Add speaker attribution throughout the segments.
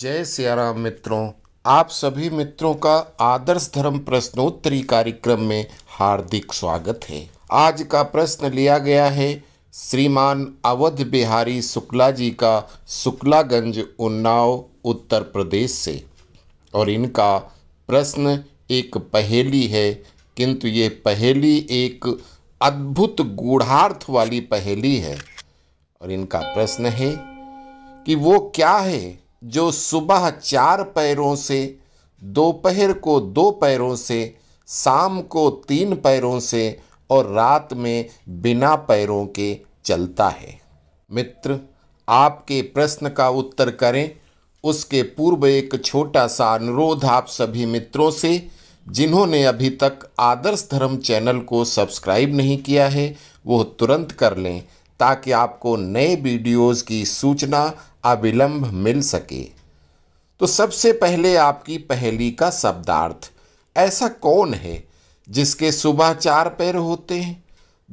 Speaker 1: जय सियाराम मित्रों आप सभी मित्रों का आदर्श धर्म प्रश्नोत्तरी कार्यक्रम में हार्दिक स्वागत है आज का प्रश्न लिया गया है श्रीमान अवध बिहारी शुक्ला जी का शुक्लागंज उन्नाव उत्तर प्रदेश से और इनका प्रश्न एक पहेली है किंतु ये पहेली एक अद्भुत गूढ़ार्थ वाली पहेली है और इनका प्रश्न है कि वो क्या है जो सुबह चार पैरों से दोपहर को दो पैरों से शाम को तीन पैरों से और रात में बिना पैरों के चलता है मित्र आपके प्रश्न का उत्तर करें उसके पूर्व एक छोटा सा अनुरोध आप सभी मित्रों से जिन्होंने अभी तक आदर्श धर्म चैनल को सब्सक्राइब नहीं किया है वो तुरंत कर लें ताकि आपको नए वीडियोस की सूचना अविलंब मिल सके तो सबसे पहले आपकी पहली का शब्दार्थ ऐसा कौन है जिसके सुबह चार पैर होते हैं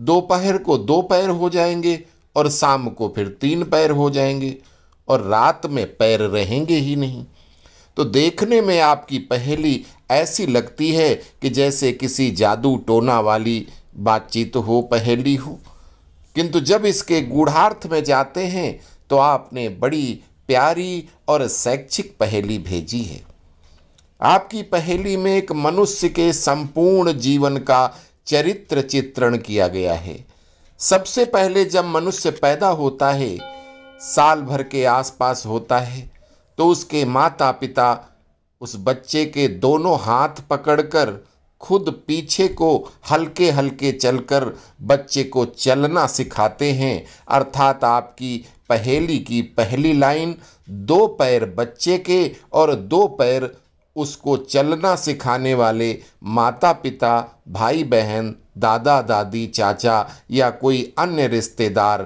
Speaker 1: दोपहर को दो पैर हो जाएंगे और शाम को फिर तीन पैर हो जाएंगे और रात में पैर रहेंगे ही नहीं तो देखने में आपकी पहली ऐसी लगती है कि जैसे किसी जादू टोना वाली बातचीत हो पहली हो किंतु जब इसके गूढ़ार्थ में जाते हैं तो आपने बड़ी प्यारी और शैक्षिक पहेली भेजी है आपकी पहेली में एक मनुष्य के संपूर्ण जीवन का चरित्र चित्रण किया गया है सबसे पहले जब मनुष्य पैदा होता है साल भर के आसपास होता है तो उसके माता पिता उस बच्चे के दोनों हाथ पकड़कर खुद पीछे को हल्के हल्के चलकर बच्चे को चलना सिखाते हैं अर्थात आपकी पहेली की पहली लाइन दो पैर बच्चे के और दो पैर उसको चलना सिखाने वाले माता पिता भाई बहन दादा दादी चाचा या कोई अन्य रिश्तेदार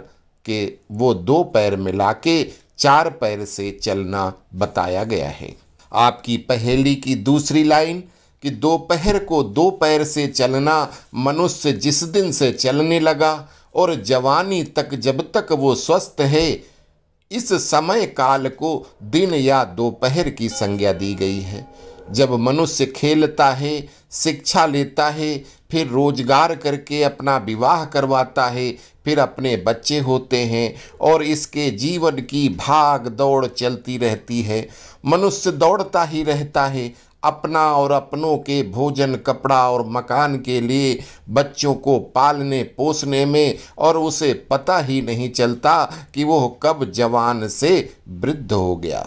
Speaker 1: के वो दो पैर मिला के चार पैर से चलना बताया गया है आपकी पहेली की दूसरी लाइन कि दोपहर को दो पैर से चलना मनुष्य जिस दिन से चलने लगा और जवानी तक जब तक वो स्वस्थ है इस समय काल को दिन या दोपहर की संज्ञा दी गई है जब मनुष्य खेलता है शिक्षा लेता है फिर रोजगार करके अपना विवाह करवाता है फिर अपने बच्चे होते हैं और इसके जीवन की भाग दौड़ चलती रहती है मनुष्य दौड़ता ही रहता है अपना और अपनों के भोजन कपड़ा और मकान के लिए बच्चों को पालने पोसने में और उसे पता ही नहीं चलता कि वो कब जवान से वृद्ध हो गया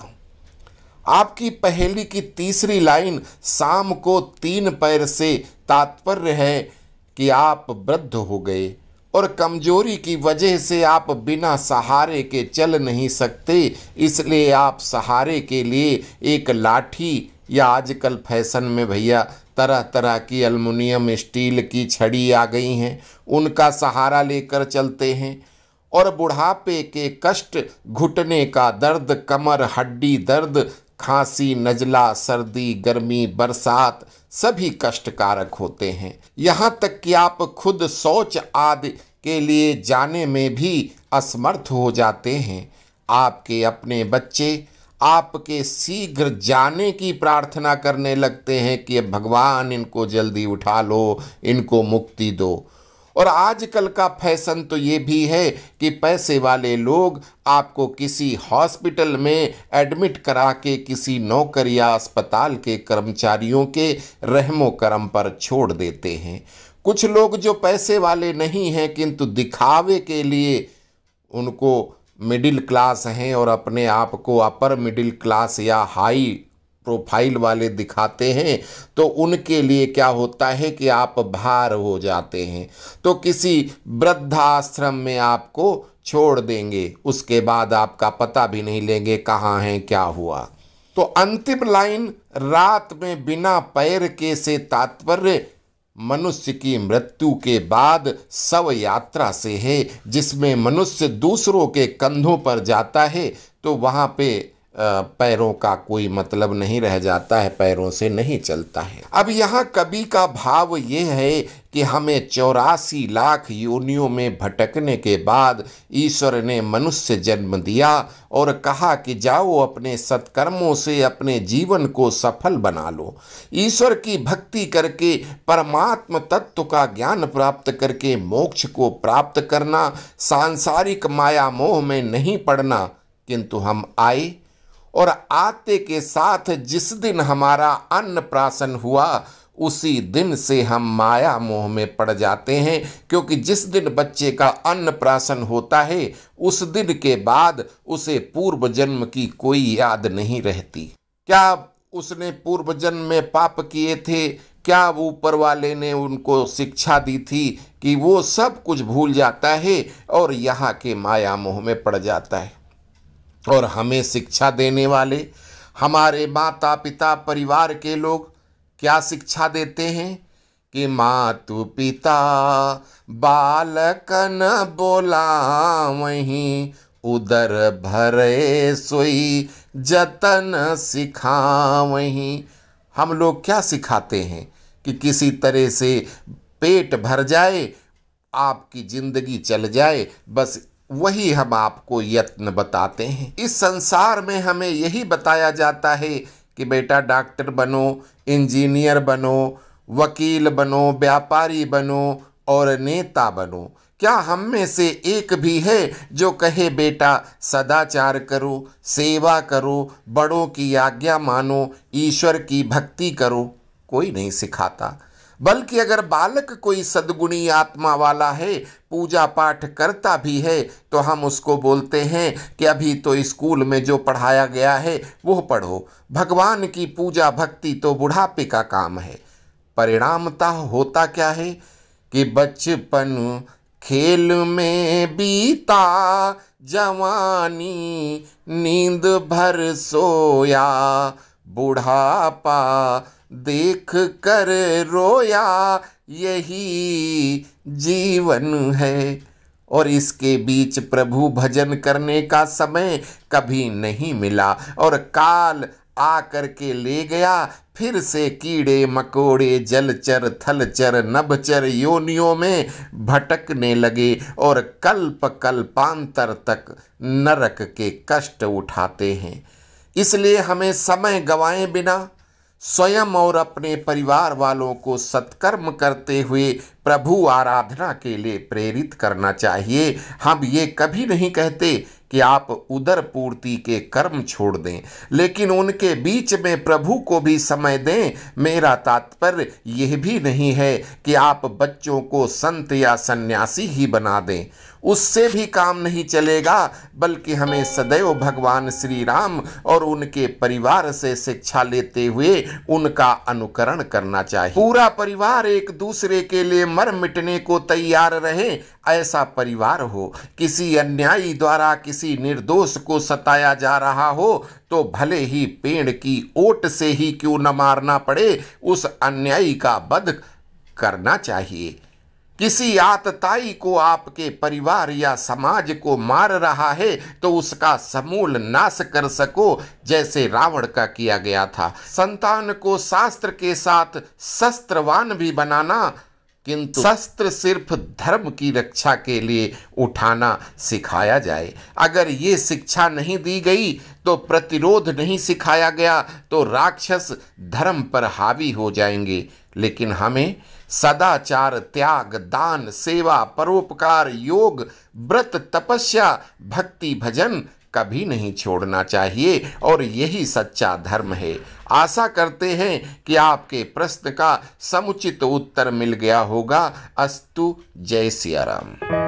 Speaker 1: आपकी पहेली की तीसरी लाइन शाम को तीन पैर से तात्पर्य है कि आप वृद्ध हो गए और कमजोरी की वजह से आप बिना सहारे के चल नहीं सकते इसलिए आप सहारे के लिए एक लाठी या आजकल फैशन में भैया तरह तरह की अल्मीनियम स्टील की छड़ी आ गई हैं उनका सहारा लेकर चलते हैं और बुढ़ापे के कष्ट घुटने का दर्द कमर हड्डी दर्द खांसी नजला सर्दी गर्मी बरसात सभी कष्टकारक होते हैं यहाँ तक कि आप खुद सोच आदि के लिए जाने में भी असमर्थ हो जाते हैं आपके अपने बच्चे आपके शीघ्र जाने की प्रार्थना करने लगते हैं कि भगवान इनको जल्दी उठा लो इनको मुक्ति दो और आजकल का फैशन तो ये भी है कि पैसे वाले लोग आपको किसी हॉस्पिटल में एडमिट करा के किसी नौकर या अस्पताल के कर्मचारियों के रहमो करम पर छोड़ देते हैं कुछ लोग जो पैसे वाले नहीं हैं किंतु दिखावे के लिए उनको मिडिल क्लास हैं और अपने आप को अपर मिडिल क्लास या हाई प्रोफाइल वाले दिखाते हैं तो उनके लिए क्या होता है कि आप भार हो जाते हैं तो किसी वृद्धाश्रम में आपको छोड़ देंगे उसके बाद आपका पता भी नहीं लेंगे कहाँ हैं क्या हुआ तो अंतिम लाइन रात में बिना पैर के से तात्पर्य मनुष्य की मृत्यु के बाद शव यात्रा से है जिसमें मनुष्य दूसरों के कंधों पर जाता है तो वहाँ पे पैरों का कोई मतलब नहीं रह जाता है पैरों से नहीं चलता है अब यहाँ कवि का भाव ये है कि हमें चौरासी लाख योनियों में भटकने के बाद ईश्वर ने मनुष्य जन्म दिया और कहा कि जाओ अपने सत्कर्मों से अपने जीवन को सफल बना लो ईश्वर की भक्ति करके परमात्म तत्व का ज्ञान प्राप्त करके मोक्ष को प्राप्त करना सांसारिक माया मोह में नहीं पड़ना किंतु हम आए और आते के साथ जिस दिन हमारा अन्न प्राशन हुआ उसी दिन से हम माया मोह में पड़ जाते हैं क्योंकि जिस दिन बच्चे का अन्न प्राशन होता है उस दिन के बाद उसे पूर्व जन्म की कोई याद नहीं रहती क्या उसने पूर्व जन्म में पाप किए थे क्या ऊपर वाले ने उनको शिक्षा दी थी कि वो सब कुछ भूल जाता है और यहाँ के माया मोह में पड़ जाता है और हमें शिक्षा देने वाले हमारे माता पिता परिवार के लोग क्या शिक्षा देते हैं कि मातु पिता बालकन बोला वहीं उदर भरे सोई जतन सिखा वहीं हम लोग क्या सिखाते हैं कि किसी तरह से पेट भर जाए आपकी ज़िंदगी चल जाए बस वही हम आपको यत्न बताते हैं इस संसार में हमें यही बताया जाता है कि बेटा डॉक्टर बनो इंजीनियर बनो वकील बनो व्यापारी बनो और नेता बनो क्या हम में से एक भी है जो कहे बेटा सदाचार करो सेवा करो बड़ों की आज्ञा मानो ईश्वर की भक्ति करो कोई नहीं सिखाता बल्कि अगर बालक कोई सदगुणी आत्मा वाला है पूजा पाठ करता भी है तो हम उसको बोलते हैं कि अभी तो स्कूल में जो पढ़ाया गया है वो पढ़ो भगवान की पूजा भक्ति तो बुढ़ापे का काम है परिणामतः होता क्या है कि बचपन खेल में बीता जवानी नींद भर सोया बुढ़ापा देख कर रोया यही जीवन है और इसके बीच प्रभु भजन करने का समय कभी नहीं मिला और काल आ कर के ले गया फिर से कीड़े मकोड़े जलचर थलचर नभचर योनियों में भटकने लगे और कल्प कल्पांतर तक नरक के कष्ट उठाते हैं इसलिए हमें समय गंवाए बिना स्वयं और अपने परिवार वालों को सत्कर्म करते हुए प्रभु आराधना के लिए प्रेरित करना चाहिए हम ये कभी नहीं कहते कि आप उदर पूर्ति के कर्म छोड़ दें लेकिन उनके बीच में प्रभु को भी समय दें मेरा तात्पर्य यह भी नहीं है कि आप बच्चों को संत या सन्यासी ही बना दें उससे भी काम नहीं चलेगा बल्कि हमें सदैव भगवान श्री राम और उनके परिवार से शिक्षा लेते हुए उनका अनुकरण करना चाहिए पूरा परिवार एक दूसरे के लिए मर मिटने को तैयार रहे ऐसा परिवार हो किसी अन्यायी द्वारा किसी निर्दोष को सताया जा रहा हो तो भले ही पेड़ की ओट से ही क्यों न मारना पड़े उस अन्यायी का वध करना चाहिए किसी आतताई को आपके परिवार या समाज को मार रहा है तो उसका समूल नाश कर सको जैसे रावण का किया गया था संतान को शास्त्र के साथ शस्त्रवान भी बनाना किंतु शस्त्र सिर्फ धर्म की रक्षा के लिए उठाना सिखाया जाए अगर ये शिक्षा नहीं दी गई तो प्रतिरोध नहीं सिखाया गया तो राक्षस धर्म पर हावी हो जाएंगे लेकिन हमें सदाचार त्याग दान सेवा परोपकार योग व्रत तपस्या भक्ति भजन कभी नहीं छोड़ना चाहिए और यही सच्चा धर्म है आशा करते हैं कि आपके प्रश्न का समुचित उत्तर मिल गया होगा अस्तु जय सियाराम